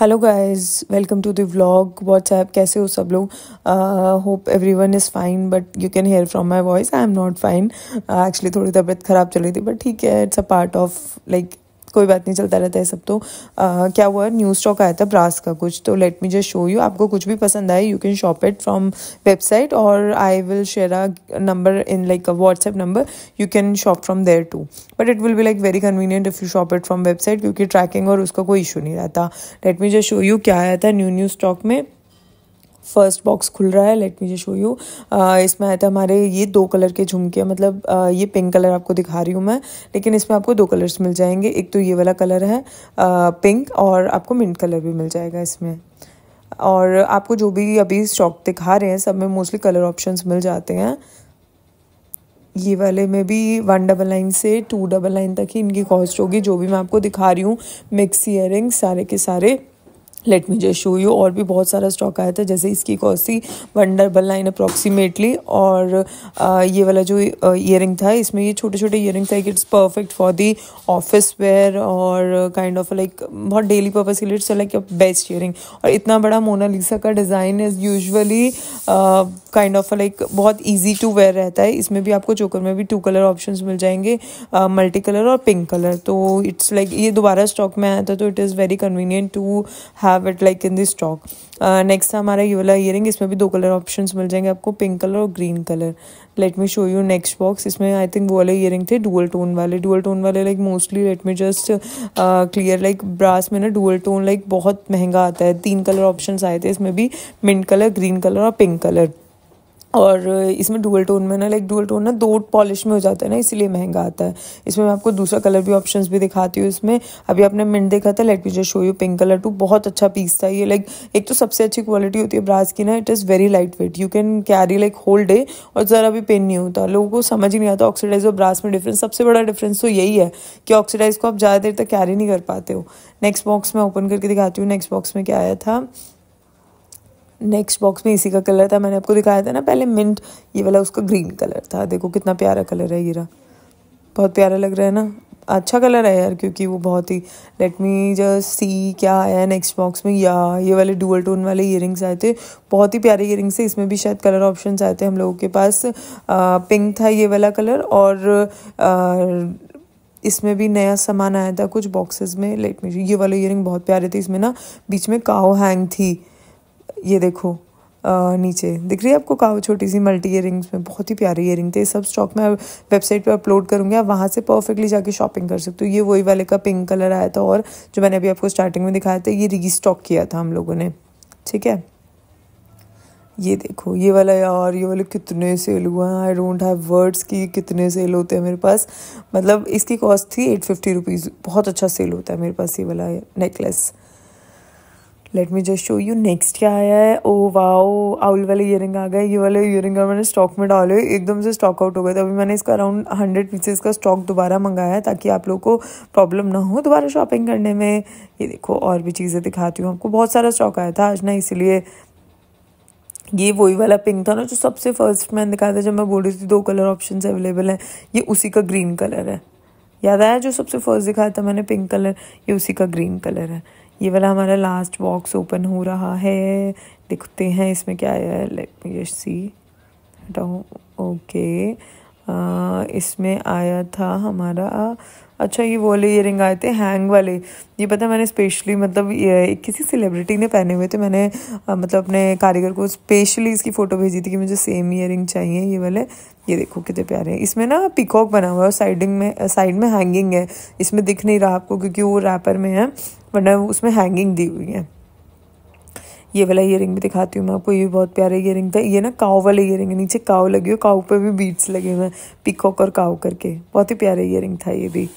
hello guys welcome to the vlog what's up कैसे हो सब लोग hope everyone is fine but you can hear from my voice I am not fine actually थोड़ी तबीयत ख़राब चल रही थी बट ठीक है it's a part of like कोई बात नहीं चलता रहता है सब तो आ, क्या हुआ न्यू स्टॉक आया था ब्रास का कुछ तो let me just show you आपको कुछ भी पसंद आए you can shop it from website और I will share a number in like a WhatsApp number you can shop from there too but it will be like very convenient if you shop it from website क्योंकि tracking और उसका कोई issue नहीं रहता let me just show you क्या आया था new new stock में फर्स्ट बॉक्स खुल रहा है let me just show you इसमें आए थे हमारे ये दो कलर के झुमके मतलब आ, ये पिंक कलर आपको दिखा रही हूँ मैं लेकिन इसमें आपको दो कलर्स मिल जाएंगे एक तो ये वाला कलर है आ, पिंक और आपको मिंट कलर भी मिल जाएगा इसमें और आपको जो भी अभी स्टॉक दिखा रहे हैं सब में मोस्टली कलर ऑप्शंस मिल जाते हैं ये वाले में भी वन डबल नाइन से टू डबल नाइन तक ही इनकी कॉस्ट होगी जो भी मैं आपको दिखा रही हूँ मिक्स ईयर सारे के सारे let me just show you और भी बहुत सारा स्टॉक आया था जैसे इसकी कॉस्ट थी वन डबल नाइन अप्रॉक्सीमेटली और आ, ये वाला जो ईयर था इसमें ये छोटे छोटे ईयर था it's perfect for the office wear और काइंड ऑफ लाइक बहुत डेली पर्पज के लिए इट्स लाइक बेस्ट ईयर और इतना बड़ा मोनालिसा का design is usually kind of like बहुत ईजी टू वेयर रहता है इसमें भी आपको चोकर में भी टू कलर ऑप्शन मिल जाएंगे मल्टी कलर और पिंक कलर तो इट्स लाइक ये दोबारा स्टॉक में आया था तो it is very convenient to have have it like in this stock next हमारा ये वाला ईयरिंग इसमें भी दो कलर ऑप्शन मिल जाएंगे आपको पिंक कलर और green colour let me show you next box इसमें आई थिंक वो वाले ईयरिंग थे डुअल टोन वाले डुअल टोन वाले like mostly let me just clear like brass में ना डुअल टोन लाइक बहुत महंगा आता है तीन कलर ऑप्शन आए थे इसमें भी मिंट कलर ग्रीन कलर और पिंक कलर और इसमें डुअल टोन में ना लाइक डुअल टोन ना दो पॉलिश में हो जाता है ना इसीलिए महंगा आता है इसमें मैं आपको दूसरा कलर भी ऑप्शंस भी दिखाती हूँ इसमें अभी आपने मिंट देखा था let me just show you pink colour too बहुत अच्छा पीस था ये लाइक एक तो सबसे अच्छी क्वालिटी होती है ब्रास की ना it is very light weight you can carry like whole day और ज़रा भी पेन नहीं होता लोगों को समझ ही नहीं आता ऑक्सीडाइज और ब्रास में डिफरेंस सबसे बड़ा डिफरेंस तो यही है कि ऑक्सीडाइज को आप ज़्यादा देर तक कैरी नहीं कर पाते हो नेक्स्ट बॉक्स में ओपन करके दिखाती हूँ नेक्स्ट बॉक्स में क्या आया था नेक्स्ट बॉक्स में इसी का कलर था मैंने आपको दिखाया था ना पहले मिंट ये वाला उसका ग्रीन कलर था देखो कितना प्यारा कलर है ये रहा बहुत प्यारा लग रहा है ना अच्छा कलर है यार क्योंकि वो बहुत ही लेट मी जस्ट सी क्या आया नेक्स्ट बॉक्स में या ये वाले डुअल टोन वाले ईयरिंग्स आए थे बहुत ही प्यारे ईयरिंग्स थे इसमें भी शायद कलर ऑप्शन आए थे हम लोगों के पास आ, पिंक था ये वाला कलर और आ, इसमें भी नया सामान आया था कुछ बॉक्सेस में लेट मी ये वाले ईयरिंग बहुत प्यारे थे इसमें ना बीच में काओ हैंग थी ये देखो आ, नीचे दिख रही है आपको कहा छोटी सी मल्टी ईयर में बहुत ही प्यारी ईयर थे सब स्टॉक मैं वेबसाइट पे अपलोड करूँगी आप वहाँ से परफेक्टली जाके शॉपिंग कर सकते हो ये वही वाले का पिंक कलर आया था और जो मैंने अभी आपको स्टार्टिंग में दिखाया था ये री किया था हम लोगों ने ठीक है ये देखो ये वाला यार ये वाले कितने सेल हुआ है आई डोंट हैव वर्ड्स कि कितने सेल होते हैं मेरे पास मतलब इसकी कॉस्ट थी एट फिफ्टी रुपीज़ बहुत अच्छा सेल होता है मेरे पास ये वाला necklace let me just show you next क्या आया है ओ वाओ आउल वाले इयर आ गए ये वाले ईयरिंग मैंने स्टॉक में डाले एकदम से स्टॉक आउट हो गए तो अभी मैंने इसका अराउंड हंड्रेड पीसेस का स्टॉक दोबारा मंगाया है ताकि आप लोगों को प्रॉब्लम ना हो दोबारा शॉपिंग करने में ये देखो और भी चीज़ें दिखाती हूँ आपको बहुत सारा स्टॉक आया था आज ना इसीलिए ये वही वाला पिंक था ना जो सबसे फर्स्ट मैंने दिखाया था जब मैं बोल रही थी दो कलर ऑप्शन अवेलेबल हैं ये उसी का ग्रीन कलर है याद आया जो सबसे फर्स्ट दिखाया था मैंने पिंक कलर ये उसी का ग्रीन कलर है ये वाला हमारा लास्ट बॉक्स ओपन हो रहा है देखते हैं इसमें क्या आया है लेट मी जस्ट सी हटाओ ओके इसमें आया था हमारा अच्छा ये वाले इयर रिंग आए थे हैंग वाले ये पता मैंने स्पेशली मतलब किसी सेलिब्रिटी ने पहने हुए थे मैंने आ, मतलब अपने कारीगर को स्पेशली इसकी फ़ोटो भेजी थी कि मुझे सेम इयर रिंग चाहिए ये वाले ये देखो कितने प्यारे हैं इसमें ना पिकॉक बना हुआ है और साइडिंग में साइड में हैंगिंग है इसमें दिख नहीं रहा आपको क्योंकि वो रैपर में है वरना उसमें हैंगिंग दी हुई है ये वाला ईयर भी दिखाती हूँ मैं आपको ये बहुत प्यारा ईयर था ये ना काव वाले इयर है नीचे काव लगी हो काव पर भी बीट्स लगे हुए हैं पिकॉक और काव करके बहुत ही प्यारा ईयर था ये भी